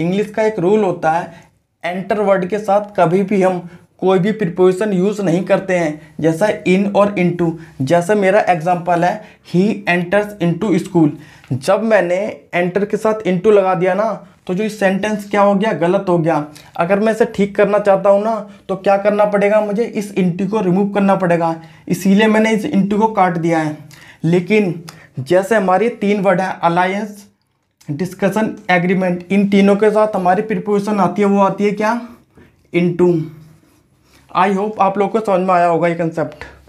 English का एक rule होता है एंटर वर्ड के साथ कभी भी हम कोई भी प्रिपोजिशन यूज़ नहीं करते हैं जैसा इन और इनटू जैसे मेरा एग्जांपल है ही एंटर्स इनटू स्कूल जब मैंने एंटर के साथ इनटू लगा दिया ना तो जो सेंटेंस क्या हो गया गलत हो गया अगर मैं इसे ठीक करना चाहता हूँ ना तो क्या करना पड़ेगा मुझे इस इंटू को रिमूव करना पड़ेगा इसीलिए मैंने इस इंटू को काट दिया है लेकिन जैसे हमारी तीन वर्ड हैं अलायंस डिस्कशन एग्रीमेंट इन तीनों के साथ हमारी प्रिपोजिशन आती है वो आती है क्या इन टू आई होप आप लोग को समझ में आया होगा ये कंसेप्ट